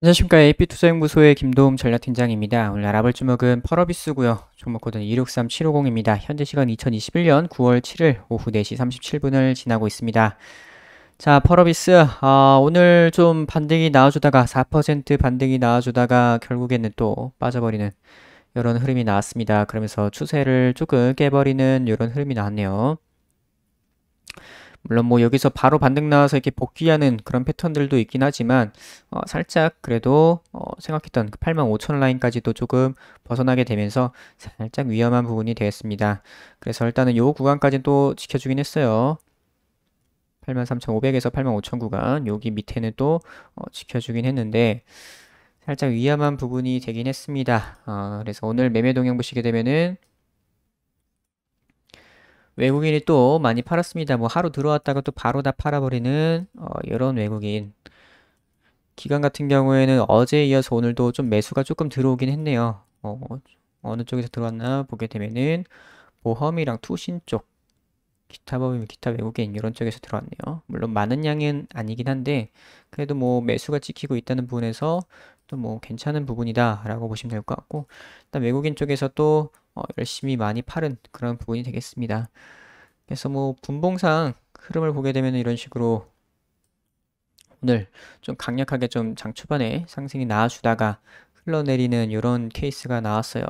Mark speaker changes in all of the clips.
Speaker 1: 안녕하십니까. AP투자연구소의 김도움 전략팀장입니다. 오늘 알아볼 주목은 펄어비스고요. 종목코드는 263750입니다. 현재시간 2021년 9월 7일 오후 4시 37분을 지나고 있습니다. 자, 펄어비스 아, 오늘 좀 반등이 나와주다가 4% 반등이 나와주다가 결국에는 또 빠져버리는 이런 흐름이 나왔습니다. 그러면서 추세를 조금 깨버리는 이런 흐름이 나왔네요. 물론 뭐 여기서 바로 반등 나와서 이렇게 복귀하는 그런 패턴들도 있긴 하지만 어, 살짝 그래도 어, 생각했던 85,000 그 라인까지도 조금 벗어나게 되면서 살짝 위험한 부분이 되었습니다. 그래서 일단은 요구간까지또 지켜주긴 했어요. 83,500에서 85,000 구간 여기 밑에는 또 어, 지켜주긴 했는데 살짝 위험한 부분이 되긴 했습니다. 어, 그래서 오늘 매매 동향 보시게 되면은 외국인이 또 많이 팔았습니다. 뭐 하루 들어왔다가 또 바로 다 팔아버리는 어, 이런 외국인. 기간 같은 경우에는 어제에 이어서 오늘도 좀 매수가 조금 들어오긴 했네요. 어, 어느 쪽에서 들어왔나 보게 되면은 보험이랑 투신 쪽, 기타 법인, 기타 외국인 이런 쪽에서 들어왔네요. 물론 많은 양은 아니긴 한데 그래도 뭐 매수가 지키고 있다는 부분에서 또뭐 괜찮은 부분이다라고 보시면 될 것 같고 일단 외국인 쪽에서 또 어, 열심히 많이 팔은 그런 부분이 되겠습니다. 그래서 뭐 분봉상 흐름을 보게 되면 이런 식으로 오늘 좀 강력하게 좀 장 초반에 상승이 나와주다가 흘러내리는 이런 케이스가 나왔어요.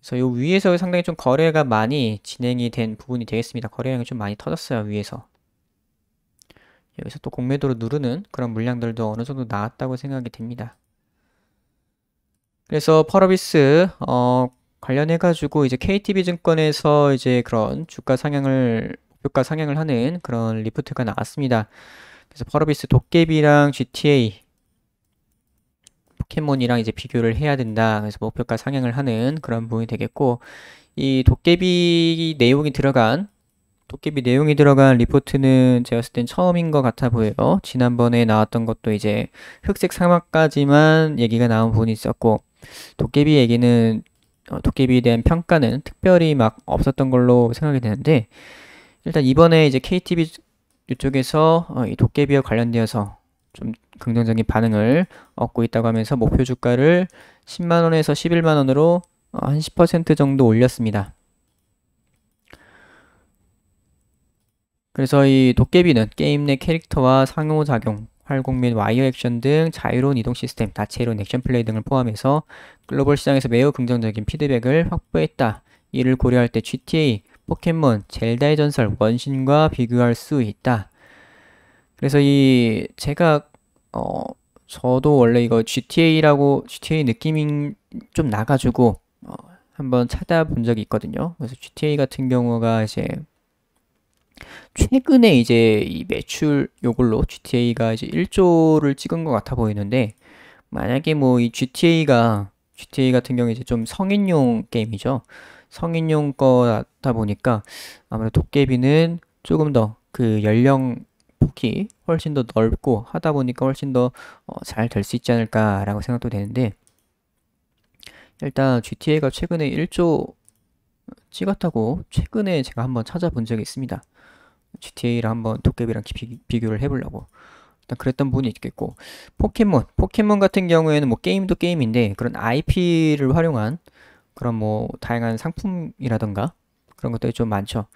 Speaker 1: 그래서 요 위에서 상당히 좀 거래가 많이 진행이 된 부분이 되겠습니다. 거래량이 좀 많이 터졌어요 위에서. 여기서 또공매도를 누르는 그런 물량들도 어느 정도 나왔다고 생각이 됩니다. 그래서 펄어비스 어, 관련해 가지고 이제 KTB 증권에서 이제 그런 주가 상향을 목표가 상향을 하는 그런 리프트가 나왔습니다. 그래서 펄어비스 도깨비랑 GTA 포켓몬이랑 이제 비교를 해야 된다. 그래서 목표가 상향을 하는 그런 부분이 되겠고 이 도깨비 내용이 들어간 도깨비 내용이 들어간 리포트는 제가 봤을 땐 처음인 것 같아 보여요. 지난번에 나왔던 것도 이제 흑색 사막까지만 얘기가 나온 부분이 있었고 도깨비 얘기는 어, 도깨비에 대한 평가는 특별히 막 없었던 걸로 생각이 되는데 일단 이번에 이제 KTV 이쪽에서 어, 이 도깨비와 관련되어서 좀 긍정적인 반응을 얻고 있다고 하면서 목표 주가를 10만원에서 11만원으로 어, 한10% 정도 올렸습니다. 그래서 이 도깨비는 게임 내 캐릭터와 상호작용, 활공 및 와이어 액션 등 자유로운 이동 시스템, 다채로운 액션 플레이 등을 포함해서 글로벌 시장에서 매우 긍정적인 피드백을 확보했다. 이를 고려할 때 GTA, 포켓몬, 젤다의 전설, 원신과 비교할 수 있다. 그래서 이 제가 어 저도 원래 이거 GTA라고 GTA 느낌이 좀 나가지고 어, 한번 찾아본 적이 있거든요. 그래서 GTA 같은 경우가 이제 최근에 이제 이 매출 요걸로 GTA가 이제 1조를 찍은 것 같아 보이는데 만약에 뭐 이 GTA가 GTA 같은 경우 이제 좀 성인용 게임이죠. 성인용 거다 보니까 아무래도 도깨비는 조금 더 그 연령 폭이 훨씬 더 넓고 하다 보니까 훨씬 더 잘 될수 어 있지 않을까라고 생각도 되는데 일단 GTA가 최근에 1조 찍었다고 최근에 제가 한번 찾아본 적이 있습니다. GTA를 한번 도깨비랑 비, 교를 해보려고 일단 그랬던 부 분이 있겠고 포켓몬 포켓몬 같은 경우에는 뭐 게임도 게임인데 그런 IP를 활용한 그런 뭐 다양한 상품이라던가 그런 것들이 좀 많죠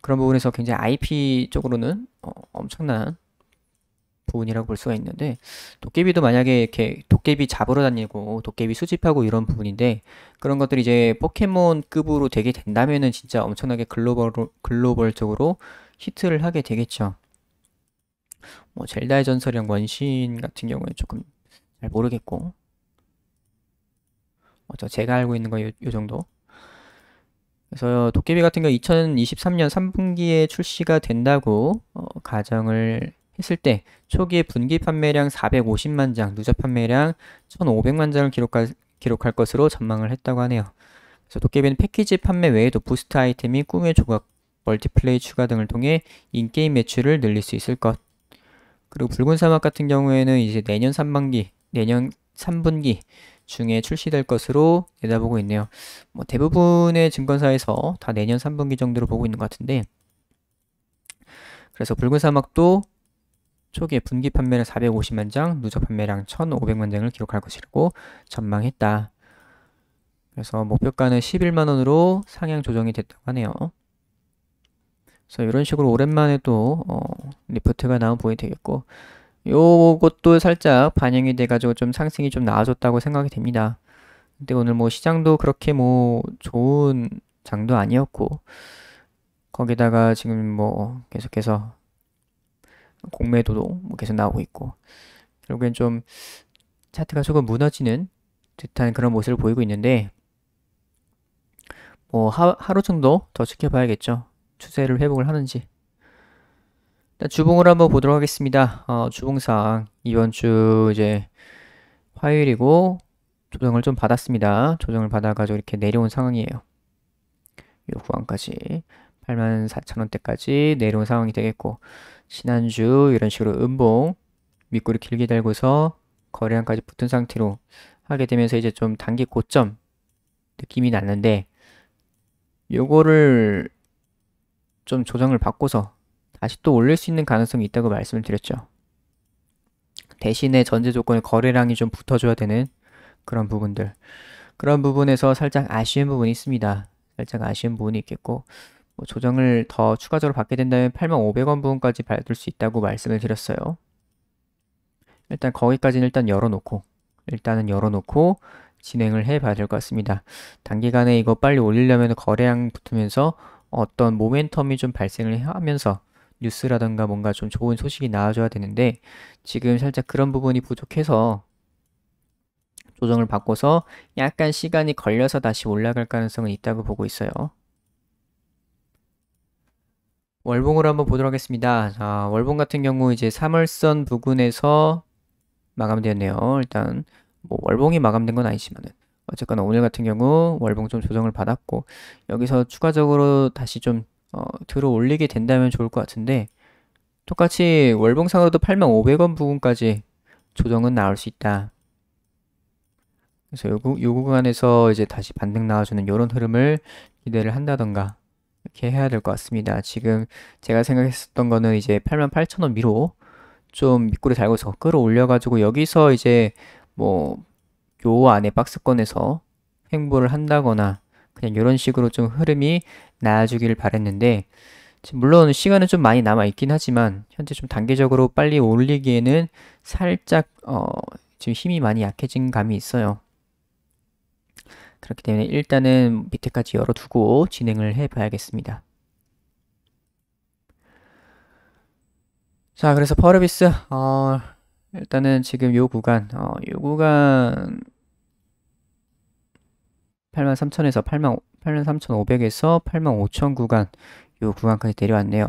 Speaker 1: 그런 부분에서 굉장히 IP 쪽으로는 어, 엄청난 부분이라고 볼 수가 있는데 도깨비도 만약에 이렇게 도깨비 잡으러 다니고 도깨비 수집하고 이런 부분인데 그런 것들이 이제 포켓몬급으로 되게 된다면은 진짜 엄청나게 글로벌 글로벌적으로 히트를 하게 되겠죠. 뭐 젤다의 전설이랑 원신 같은 경우에 조금 잘 모르겠고 어 저 제가 알고 있는 거요 요 정도. 그래서 도깨비 같은 경우 2023년 3분기에 출시가 된다고 어, 가정을 했을 때 초기에 분기 판매량 450만 장, 누적 판매량 1,500만 장을 기록할, 기록할 것으로 전망을 했다고 하네요. 그래서 도깨비는 패키지 판매 외에도 부스트 아이템이 꿈의 조각 멀티플레이 추가 등을 통해 인게임 매출을 늘릴 수 있을 것. 그리고 붉은 사막 같은 경우에는 이제 내년 3반기, 내년 3분기 중에 출시될 것으로 내다보고 있네요. 뭐 대부분의 증권사에서 다 내년 3분기 정도로 보고 있는 것 같은데 그래서 붉은 사막도 초기에 분기 판매는 450만 장, 누적 판매량 1,500만 장을 기록할 것이라고 전망했다. 그래서 목표가는 11만 원으로 상향 조정이 됐다고 하네요. 그래서 이런 식으로 오랜만에 또 어, 리프트가 나온 부분이 되겠고 요것도 살짝 반영이 돼가지고 좀 상승이 좀 나아졌다고 생각이 됩니다. 근데 오늘 뭐 시장도 그렇게 뭐 좋은 장도 아니었고 거기다가 지금 뭐 계속해서 공매도도 뭐 계속 나오고 있고 결국엔 좀 차트가 조금 무너지는 듯한 그런 모습을 보이고 있는데 뭐 하, 하루 정도 더 지켜봐야겠죠. 추세를 회복을 하는지 일단 주봉을 한번 보도록 하겠습니다. 어, 주봉상 이번 주 이제 화요일이고 조정을 좀 받았습니다. 조정을 받아가지고 이렇게 내려온 상황이에요. 요 구간까지 84,000원대까지 내려온 상황이 되겠고 지난주 이런 식으로 음봉 밑구를 길게 달고서 거래량까지 붙은 상태로 하게 되면서 이제 좀 단기 고점 느낌이 났는데 요거를 좀 조정을 바꿔서 다시 또 올릴 수 있는 가능성이 있다고 말씀을 드렸죠. 대신에 전제 조건에 거래량이 좀 붙어줘야 되는 그런 부분들. 그런 부분에서 살짝 아쉬운 부분이 있습니다. 살짝 아쉬운 부분이 있겠고 뭐 조정을 더 추가적으로 받게 된다면 85,500원 부분까지 받을 수 있다고 말씀을 드렸어요. 일단 거기까지는 일단 열어놓고 일단은 열어놓고 진행을 해봐야 될 것 같습니다. 단기간에 이거 빨리 올리려면 거래량 붙으면서 어떤 모멘텀이 좀 발생을 하면서 뉴스라던가 뭔가 좀 좋은 소식이 나와줘야 되는데 지금 살짝 그런 부분이 부족해서 조정을 바꿔서 약간 시간이 걸려서 다시 올라갈 가능성은 있다고 보고 있어요. 월봉으로 한번 보도록 하겠습니다. 자, 월봉 같은 경우 이제 3월선 부근에서 마감되었네요. 일단 뭐 월봉이 마감된 건 아니지만은 어쨌거나 오늘 같은 경우 월봉 좀 조정을 받았고 여기서 추가적으로 다시 좀 어, 들어 올리게 된다면 좋을 것 같은데 똑같이 월봉상으로도 8500원 만 부분까지 조정은 나올 수 있다. 그래서 요, 요 구간에서 이제 다시 반등 나와주는 요런 흐름을 기대를 한다던가 이렇게 해야 될 것 같습니다. 지금 제가 생각했었던 거는 이제 8만8천원 위로 좀 밑구리 달고서 끌어올려가지고 여기서 이제 뭐요 안에 박스권에서 행보를 한다거나 그냥 이런 식으로 좀 흐름이 나아주기를 바랬는데 물론 시간은 좀 많이 남아 있긴 하지만 현재 좀 단계적으로 빨리 올리기에는 살짝 어, 지금 힘이 많이 약해진 감이 있어요. 그렇기 때문에 일단은 밑에까지 열어두고 진행을 해봐야겠습니다. 자, 그래서 퍼르비스 어, 일단은 지금 요 구간, 어, 요 구간 83,000에서 8 3 5 0 0에서85,000 구간 요 구간까지 내려왔네요.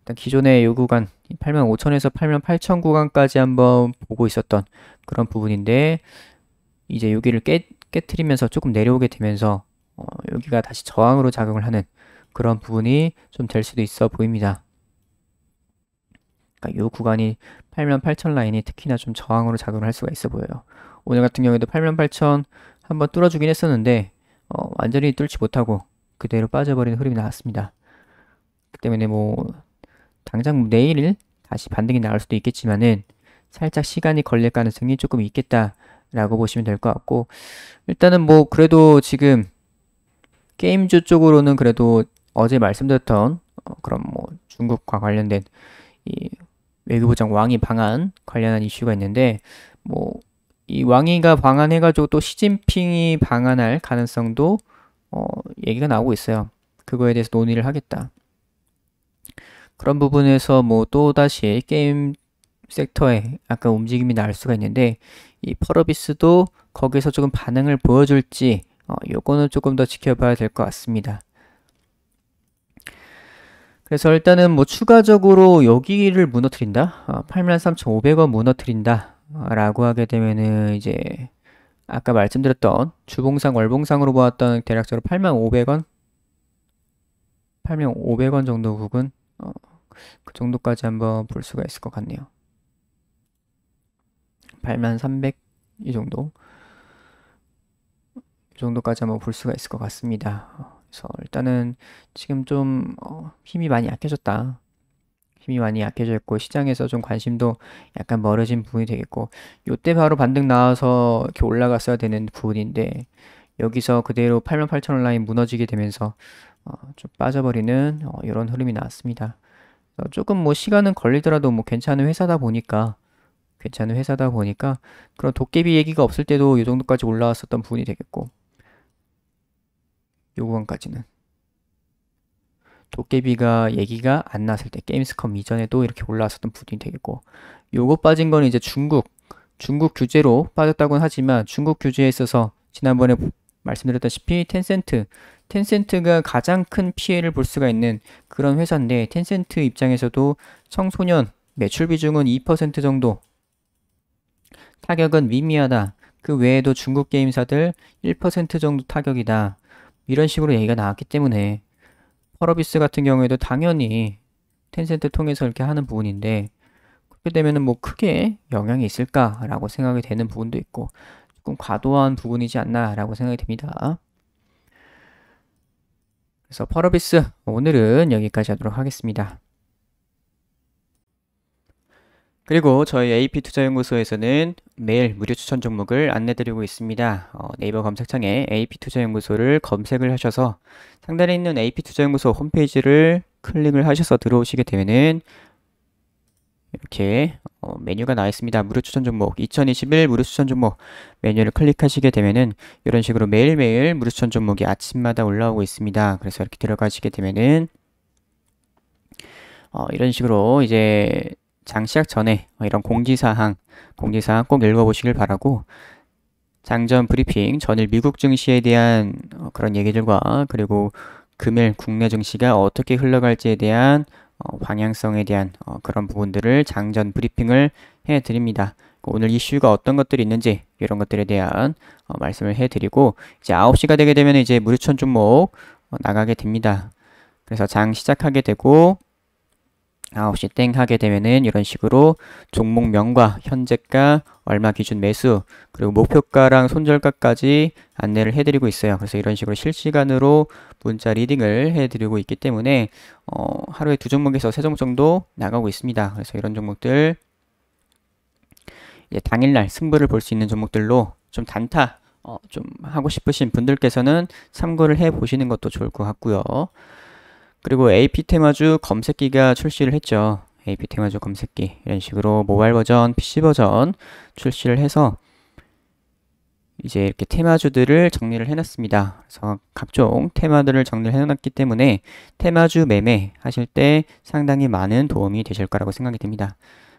Speaker 1: 일단 기존의 요 구간 85,000에서 88,000 구간까지 한번 보고 있었던 그런 부분인데 이제 여기를 깨, 깨트리면서 조금 내려오게 되면서 어, 여기가 다시 저항으로 작용을 하는 그런 부분이 좀 될 수도 있어 보입니다. 그러니까 이 구간이 8 8 0 0 0 라인이 특히나 좀 저항으로 작용을 할 수가 있어 보여요. 오늘 같은 경우에도 88,000 한번 뚫어주긴 했었는데 어, 완전히 뚫지 못하고 그대로 빠져버리는 흐름이 나왔습니다. 그 때문에 뭐 당장 내일 다시 반등이 나올 수도 있겠지만은 살짝 시간이 걸릴 가능성이 조금 있겠다라고 보시면 될 것 같고 일단은 뭐 그래도 지금 게임주 쪽으로는 그래도 어제 말씀드렸던 어, 그런 뭐 중국과 관련된 이 외교부장 왕이 방한 관련한 이슈가 있는데 뭐이 왕이가 방한해가지고 또 시진핑이 방한할 가능성도 어, 얘기가 나오고 있어요. 그거에 대해서 논의를 하겠다. 그런 부분에서 뭐 또다시 게임 섹터에 약간 움직임이 나올 수가 있는데 이 퍼러비스도 거기서 조금 반응을 보여줄지 어, 요거는 조금 더 지켜봐야 될 것 같습니다. 그래서 일단은 뭐 추가적으로 여기를 무너뜨린다? 어, 83,500원 무너뜨린다. 라고 하게 되면은 이제 아까 말씀드렸던 주봉상 월봉상으로 보았던 대략적으로 85,500원 85,500원 정도 부근 어, 그 정도까지 한번 볼 수가 있을 것 같네요 83,000 이 정도 이 정도까지 한번 볼 수가 있을 것 같습니다 어, 그래서 일단은 지금 좀 어, 힘이 많이 약해졌다 힘이 많이 약해져 있고 시장에서 좀 관심도 약간 멀어진 부분이 되겠고 요때 바로 반등 나와서 이렇게 올라갔어야 되는 부분인데 여기서 그대로 88,000원 라인 무너지게 되면서 어, 좀 빠져버리는 어, 이런 흐름이 나왔습니다. 어, 조금 뭐 시간은 걸리더라도 뭐 괜찮은 회사다 보니까 괜찮은 회사다 보니까 그런 도깨비 얘기가 없을 때도 이 정도까지 올라왔었던 부분이 되겠고 요구간까지는 도깨비가 얘기가 안났을때 게임스컴 이전에도 이렇게 올라왔었던 부분이 되겠고 요거 빠진 거는 이제 중국 중국 규제로 빠졌다고는 하지만 중국 규제에 있어서 지난번에 말씀드렸다시피 텐센트 텐센트가 가장 큰 피해를 볼 수가 있는 그런 회사인데 텐센트 입장에서도 청소년 매출 비중은 2% 정도 타격은 미미하다 그 외에도 중국 게임사들 1% 정도 타격이다 이런 식으로 얘기가 나왔기 때문에 서비스 같은 경우에도 당연히 텐센트 통해서 이렇게 하는 부분인데 그렇게 되면뭐 크게 영향이 있을까라고 생각이 되는 부분도 있고 조금 과도한 부분이지 않나라고 생각이 됩니다. 그래서 퍼러비스 오늘은 여기까지 하도록 하겠습니다. 그리고 저희 AP투자연구소에서는 매일 무료 추천 종목을 안내드리고 있습니다. 어, 네이버 검색창에 AP투자연구소를 검색을 하셔서 상단에 있는 AP투자연구소 홈페이지를 클릭을 하셔서 들어오시게 되면은 이렇게 어, 메뉴가 나와 있습니다. 무료 추천 종목 2021 무료 추천 종목 메뉴를 클릭하시게 되면은 이런 식으로 매일매일 무료 추천 종목이 아침마다 올라오고 있습니다. 그래서 이렇게 들어가시게 되면은 어, 이런 식으로 이제 장 시작 전에 이런 공지사항, 공지사항 꼭 읽어보시길 바라고 장전 브리핑 전일 미국 증시에 대한 어, 그런 얘기들과 그리고 금일 국내 증시가 어떻게 흘러갈지에 대한 어, 방향성에 대한 어, 그런 부분들을 장전 브리핑을 해드립니다. 오늘 이슈가 어떤 것들이 있는지 이런 것들에 대한 말씀을 해드리고 이제 9시가 되게 되면 이제 무료천 종목 나가게 됩니다. 그래서 장 시작하게 되고 9시 땡 하게 되면은 이런 식으로 종목명과 현재가 얼마 기준 매수 그리고 목표가랑 손절가까지 안내를 해드리고 있어요. 그래서 이런 식으로 실시간으로 문자 리딩을 해드리고 있기 때문에 어, 하루에 두 종목에서 세 종목 정도 나가고 있습니다. 그래서 이런 종목들 당일날 승부를 볼 수 있는 종목들로 좀 단타 어, 좀 하고 싶으신 분들께서는 참고를 해 보시는 것도 좋을 것 같고요. 그리고 AP 테마주 검색기가 출시를 했죠. AP 테마주 검색기 이런 식으로 모바일 버전, PC 버전 출시를 해서 이제 이렇게 테마주들을 정리를 해놨습니다. 그래서 각종 테마들을 정리를 해놨기 때문에 테마주 매매 하실 때 상당히 많은 도움이 되실 거라고 생각이 됩니다.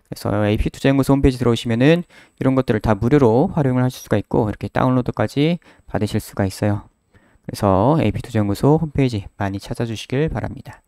Speaker 1: 그래서 AP투자연구소 홈페이지 들어오시면은 이런 것들을 다 무료로 활용을 하실 수가 있고 이렇게 다운로드까지 받으실 수가 있어요. 그래서 AP투자연구소 홈페이지 많이 찾아주시길 바랍니다.